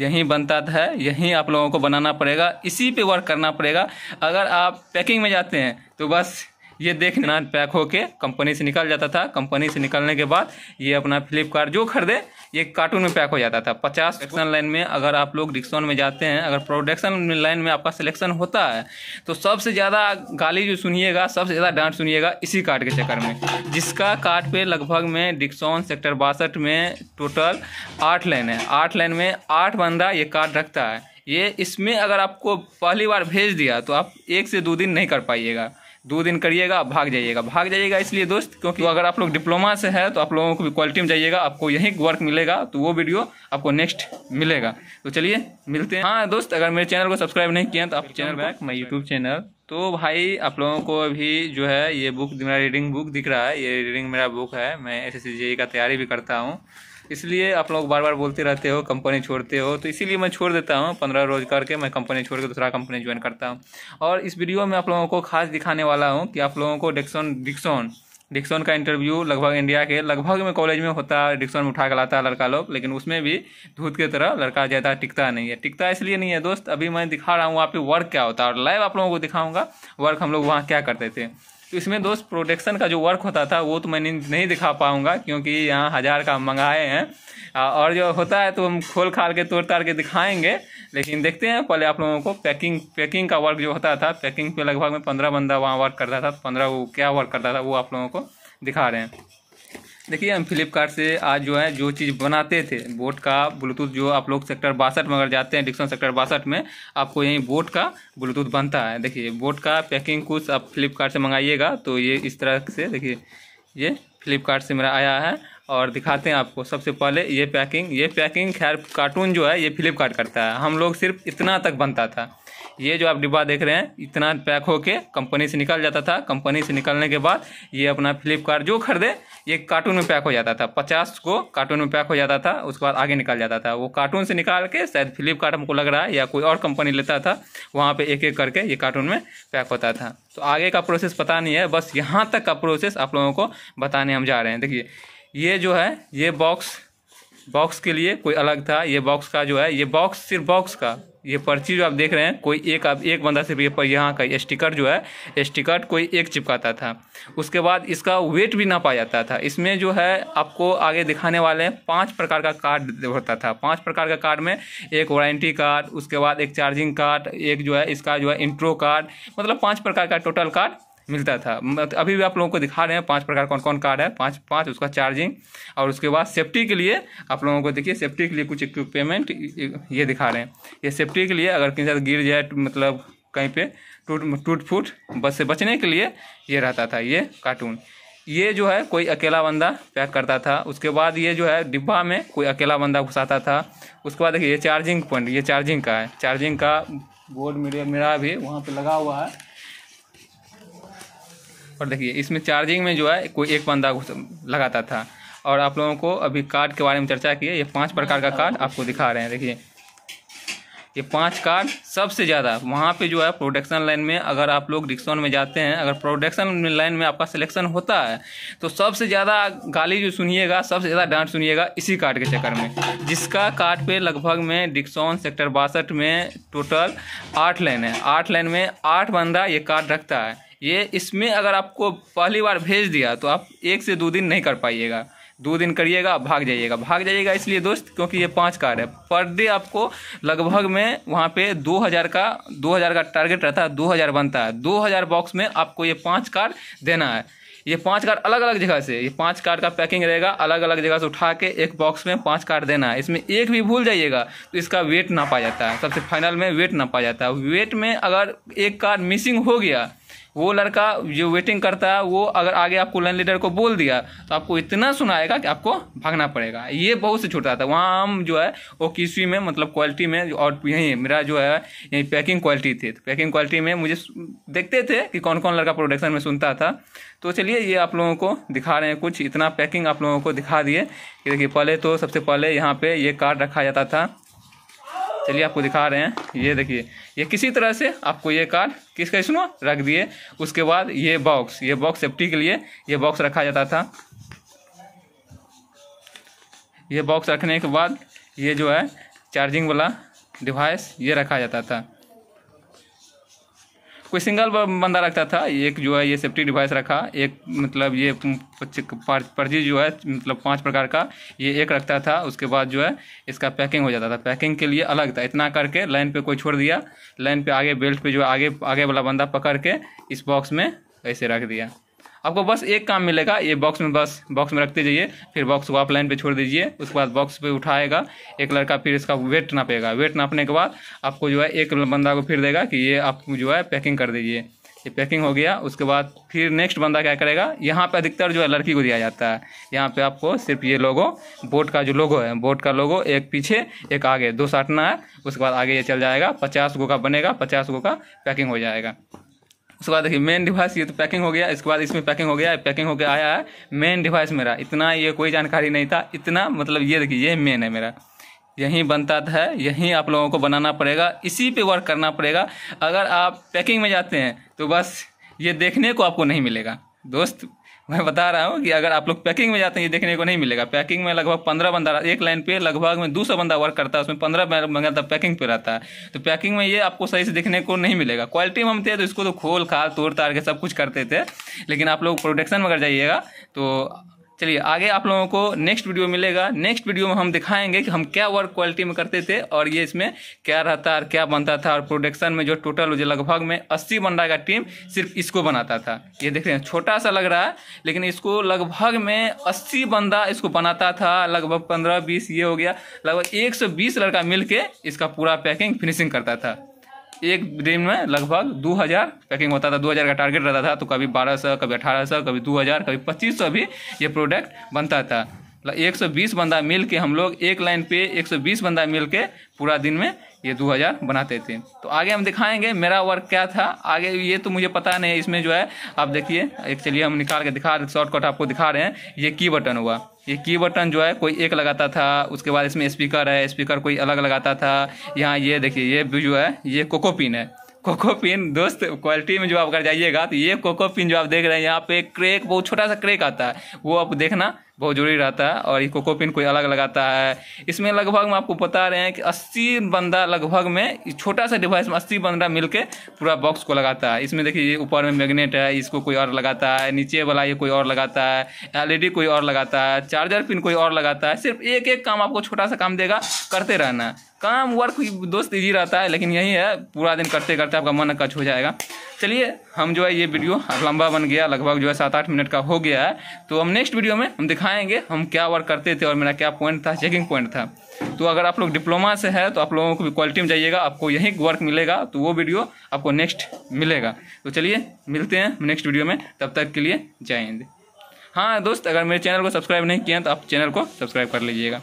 यहीं बनता है यहीं आप लोगों को बनाना पड़ेगा इसी पे वर्क करना पड़ेगा अगर आप पैकिंग में जाते हैं तो बस ये देख ना पैक होके कंपनी से निकल जाता था कंपनी से निकलने के बाद ये अपना फ्लिपकार्ट जो खरीदे ये कार्टून में पैक हो जाता था पचास सेक्शन लाइन में अगर आप लोग डिक्सन में जाते हैं अगर प्रोडक्शन लाइन में आपका सिलेक्शन होता है तो सबसे ज़्यादा गाली जो सुनिएगा सबसे ज़्यादा डांट सुनिएगा इसी कार्ड के चक्कर में जिसका कार्ड पे लगभग में डिक्सॉन सेक्टर बासठ में टोटल आठ लाइन है आठ लाइन में आठ बंदा ये कार्ड रखता है ये इसमें अगर आपको पहली बार भेज दिया तो आप एक से दो दिन नहीं कर पाइएगा दो दिन करिएगा भाग जाइएगा भाग जाइएगा इसलिए दोस्त क्योंकि अगर आप लोग डिप्लोमा से है तो आप लोगों को भी क्वालिटी में जाइएगा आपको यही वर्क मिलेगा तो वो वीडियो आपको नेक्स्ट मिलेगा तो चलिए मिलते हैं हाँ दोस्त अगर मेरे चैनल को सब्सक्राइब नहीं किया तो आप channel back my YouTube channel तो भाई आप लोगों को अभी जो है ये बुक मेरा रीडिंग बुक दिख रहा है ये रीडिंग मेरा बुक है मैं एस एस e का तैयारी भी करता हूँ इसलिए आप लोग बार बार बोलते रहते हो कंपनी छोड़ते हो तो इसीलिए मैं छोड़ देता हूँ पंद्रह रोज करके मैं कंपनी छोड़ के दूसरा कंपनी ज्वाइन करता हूँ और इस वीडियो में आप लोगों को खास दिखाने वाला हूँ कि आप लोगों को डिक्सन डिक्सन डिक्सन का इंटरव्यू लगभग इंडिया के लगभग में कॉलेज में होता है डिक्सन में उठा के लाता है लड़का लोग लेकिन उसमें भी धूत की तरह लड़का ज़्यादा टिकता नहीं है टिकता इसलिए नहीं है दोस्त अभी मैं दिखा रहा हूँ वहाँ पे वर्क क्या होता है और लाइव आप लोगों को दिखाऊंगा वर्क हम लोग वहाँ क्या करते थे तो इसमें दोस्त प्रोडक्शन का जो वर्क होता था वो तो मैं नहीं दिखा पाऊँगा क्योंकि यहाँ हज़ार का मंगाए हैं और जो होता है तो हम खोल खाल के तोड़ ताड़ के दिखाएंगे लेकिन देखते हैं पहले आप लोगों को पैकिंग पैकिंग का वर्क जो होता था पैकिंग पे लगभग में पंद्रह बंदा वहाँ वर्क करता था पंद्रह वो क्या वर्क करता था वो आप लोगों को दिखा रहे हैं देखिए हम फ्लिपकार्ट से आज जो है जो चीज़ बनाते थे बोट का ब्लूटूथ जो आप लोग सेक्टर बासठ में अगर जाते हैं डिक्सन सेक्टर बासठ में आपको यहीं बोट का ब्लूटूथ बनता है देखिए बोट का पैकिंग कुछ आप फ्लिपकार्ट से मंगाइएगा तो ये इस तरह से देखिए ये फ्लिपकार्ट से मेरा आया है और दिखाते हैं आपको सबसे पहले ये पैकिंग ये पैकिंग खैर कार्टून जो है ये फ्लिपकार्ट करता है हम लोग सिर्फ इतना तक बनता था ये जो आप डिब्बा देख रहे हैं इतना पैक होके कंपनी से निकल जाता था कंपनी से निकलने के बाद ये अपना फ्लिपकार्ट जो खरीदे ये कार्टून में पैक हो जाता था पचास को कार्टून में पैक हो जाता था उसके बाद आगे निकल जाता था वो कार्टून से निकाल के शायद फ्लिपकार्ट हमको लग रहा है या कोई और कंपनी लेता था वहाँ पर एक एक करके ये कार्टून में पैक होता था तो आगे का प्रोसेस पता नहीं है बस यहाँ तक का प्रोसेस आप लोगों को बताने हम जा रहे हैं देखिए ये जो है ये बॉक्स बॉक्स के लिए कोई अलग था ये बॉक्स का जो है ये बॉक्स सिर्फ बॉक्स का ये पर्ची जो आप देख रहे हैं कोई एक आप एक बंदा सिर्फ ये यहाँ का स्टिकर जो है स्टिकर कोई एक चिपकाता था उसके बाद इसका वेट भी ना पाया जाता था इसमें जो है आपको आगे दिखाने वाले पांच प्रकार का कार्ड होता था पांच प्रकार का कार्ड में एक वारंटी कार्ड उसके बाद एक चार्जिंग कार्ड एक जो है इसका जो है इंट्रो कार्ड मतलब पाँच प्रकार का टोटल कार्ड मिलता था अभी भी आप लोगों को दिखा रहे हैं पांच प्रकार कौन कौन कार है पांच पांच उसका चार्जिंग और उसके बाद सेफ्टी के लिए आप लोगों को देखिए सेफ्टी के लिए कुछ इक्विपमेंट ये दिखा रहे हैं ये सेफ्टी के लिए अगर किसी साथ गिर जाए मतलब कहीं पे टूट टूट फूट बस से बचने के लिए ये रहता था ये कार्टून ये जो है कोई अकेला बंदा पैक करता था उसके बाद ये जो है डिब्बा में कोई अकेला बंदा घुसाता था उसके बाद देखिए ये चार्जिंग पॉइंट ये चार्जिंग का है चार्जिंग का बोर्ड मेरा मेरा भी वहाँ पे लगा हुआ है और देखिए इसमें चार्जिंग में जो है कोई एक बंदा लगाता था और आप लोगों को अभी कार्ड के बारे में चर्चा की है ये पाँच प्रकार का कार्ड हाँ, हाँ। आपको दिखा रहे हैं देखिए ये पांच कार्ड सबसे ज़्यादा वहाँ पे जो है प्रोडक्शन लाइन में अगर आप लोग डिक्सोन में जाते हैं अगर प्रोडक्शन लाइन में आपका सिलेक्शन होता है तो सबसे ज़्यादा गाली जो सुनिएगा सबसे ज़्यादा डांट सुनिएगा इसी कार्ड के चक्कर में जिसका कार्ड पे लगभग में डिक्सोन सेक्टर बासठ में टोटल आठ लाइन है आठ लाइन में आठ बंदा ये कार्ड रखता है ये इसमें अगर आपको पहली बार भेज दिया तो आप एक से दो दिन नहीं कर पाइएगा दो दिन करिएगा भाग जाइएगा भाग जाइएगा इसलिए दोस्त क्योंकि ये पांच कार है पर डे आपको लगभग में वहाँ पे दो हज़ार का दो हज़ार का टारगेट रहता है दो हज़ार बनता है दो हज़ार बॉक्स में आपको ये पांच कार देना है ये पांच कार अलग अलग जगह से ये पांच कार्ड का पैकिंग रहेगा अलग अलग जगह से उठा के एक बॉक्स में पांच कार्ड देना है इसमें एक भी भूल जाइएगा तो इसका वेट ना पाया जाता है सबसे फाइनल में वेट ना पाया जाता है वेट में अगर एक कार मिसिंग हो गया वो लड़का जो वेटिंग करता है वो अगर आगे आपको लाइन लीडर को बोल दिया तो आपको इतना सुनाएगा कि आपको भागना पड़ेगा ये बहुत से छोटा था वहाँ हम जो है वो किसी में मतलब क्वालिटी में और यहीं मेरा जो है यहीं पैकिंग क्वालिटी थी तो पैकिंग क्वालिटी में मुझे देखते थे कि कौन कौन लड़का प्रोडक्शन में सुनता था तो चलिए ये आप लोगों को दिखा रहे हैं कुछ इतना पैकिंग आप लोगों को दिखा दिए कि देखिए पहले तो सबसे पहले यहाँ पर ये कार्ड रखा जाता था चलिए आपको दिखा रहे हैं ये देखिए ये किसी तरह से आपको ये कार किसका सुनो रख दिए उसके बाद ये बॉक्स ये बॉक्स सेफ्टी के लिए ये बॉक्स रखा जाता था ये बॉक्स रखने के बाद ये जो है चार्जिंग वाला डिवाइस ये रखा जाता था कोई सिंगल बंदा रखता था एक जो है ये सेफ्टी डिवाइस रखा एक मतलब ये पर्ची जो है मतलब पांच प्रकार का ये एक रखता था उसके बाद जो है इसका पैकिंग हो जाता था पैकिंग के लिए अलग था इतना करके लाइन पे कोई छोड़ दिया लाइन पे आगे बेल्ट पे जो आगे आगे वाला बंदा पकड़ के इस बॉक्स में ऐसे रख दिया आपको बस एक काम मिलेगा ये बॉक्स में बस बॉक्स में रखते जाइए फिर बॉक्स को आप लाइन पे छोड़ दीजिए उसके बाद बॉक्स पे उठाएगा एक लड़का फिर इसका वेट नापेगा वेट नापने के बाद आपको जो है एक बंदा को फिर देगा कि ये आप जो है पैकिंग कर दीजिए ये पैकिंग हो गया उसके बाद फिर नेक्स्ट बंदा क्या करेगा यहाँ पे अधिकतर जो है लड़की को दिया जाता है यहाँ पे आपको सिर्फ ये लोगो बोट का जो लोगो है बोट का लोगो एक पीछे एक आगे दो साटना है उसके बाद आगे ये चल जाएगा पचास गो का बनेगा पचास गो का पैकिंग हो जाएगा उसके बाद देखिए मेन डिवाइस ये तो पैकिंग हो गया इसके बाद इसमें पैकिंग हो गया पैकिंग होकर आया है मेन डिवाइस मेरा इतना ये कोई जानकारी नहीं था इतना मतलब ये देखिए ये मेन है मेरा यहीं बनता है यहीं आप लोगों को बनाना पड़ेगा इसी पे वर्क करना पड़ेगा अगर आप पैकिंग में जाते हैं तो बस ये देखने को आपको नहीं मिलेगा दोस्त मैं बता रहा हूँ कि अगर आप लोग पैकिंग में जाते हैं ये देखने को नहीं मिलेगा पैकिंग में लगभग पंद्रह बंदा एक लाइन पे लगभग में दो सौ बंदा वर्क करता है उसमें पंद्रह बंदा पैकिंग पे रहता है तो पैकिंग में ये आपको सही से देखने को नहीं मिलेगा क्वालिटी में हम थे तो इसको तो खोल खा तोड़ ताड़ के सब कुछ करते थे लेकिन आप लोग प्रोडक्शन में अगर जाइएगा तो चलिए आगे आप लोगों को नेक्स्ट वीडियो मिलेगा नेक्स्ट वीडियो में हम दिखाएंगे कि हम क्या वर्क क्वालिटी में करते थे और ये इसमें क्या रहता और क्या बनता था और प्रोडक्शन में जो टोटल जो लगभग में अस्सी बंडा का टीम सिर्फ इसको बनाता था ये देख रहे हैं छोटा सा लग रहा है लेकिन इसको लगभग में अस्सी बंदा इसको बनाता था लगभग पंद्रह बीस ये हो गया लगभग एक लड़का मिल इसका पूरा पैकिंग फिनिशिंग करता था एक दिन में लगभग दो हज़ार पैकिंग होता था दो हज़ार का टारगेट रहता था तो कभी बारह सौ कभी अठारह सौ कभी दो हज़ार कभी पच्चीस सौ भी ये प्रोडक्ट बनता था एक सौ बीस बंदा मिल के हम लोग एक लाइन पे एक सौ बीस बंदा मिल के पूरा दिन में ये दो हज़ार बनाते थे तो आगे हम दिखाएंगे मेरा वर्क क्या था आगे ये तो मुझे पता नहीं है इसमें जो है आप देखिए एक चलिए हम निकाल के दिखा शॉर्टकट आपको दिखा रहे हैं ये की बटन हुआ ये की बटन जो है कोई एक लगाता था उसके बाद इसमें स्पीकर है स्पीकर कोई अलग लगाता था यहाँ ये देखिए ये भी जो है ये कोको पिन है कोको पिन दोस्त क्वालिटी में जो आप अगर जाइएगा तो ये कोको पिन जो आप देख रहे हैं यहाँ पे क्रेक बहुत छोटा सा क्रेक आता है वो आप देखना बहुत जरूरी रहता है और ये कोको पिन कोई अलग लगाता है इसमें लगभग हम आपको बता रहे हैं कि 80 बंदा लगभग में छोटा सा डिवाइस में 80 बंदा मिलके पूरा बॉक्स को लगाता है इसमें देखिए ऊपर में मैग्नेट है इसको कोई और लगाता है नीचे वाला ये कोई और लगाता है एलईडी कोई और लगाता है चार्जर पिन कोई और लगाता है सिर्फ एक एक काम आपको छोटा सा काम देगा करते रहना काम वर्क दोस्त ईजी रहता है लेकिन यही है पूरा दिन करते करते आपका मन कच हो जाएगा चलिए हम जो है ये वीडियो लंबा बन गया लगभग जो है सात आठ मिनट का हो गया है तो हम नेक्स्ट वीडियो में हम दिखाएंगे हम क्या वर्क करते थे और मेरा क्या पॉइंट था चेकिंग पॉइंट था तो अगर आप लोग डिप्लोमा से है तो आप लोगों को भी क्वालिटी में जाइएगा आपको यही वर्क मिलेगा तो वो वीडियो आपको नेक्स्ट मिलेगा तो चलिए मिलते हैं नेक्स्ट वीडियो में तब तक के लिए जय हिंद हाँ दोस्त अगर मेरे चैनल को सब्सक्राइब नहीं किया तो आप चैनल को सब्सक्राइब कर लीजिएगा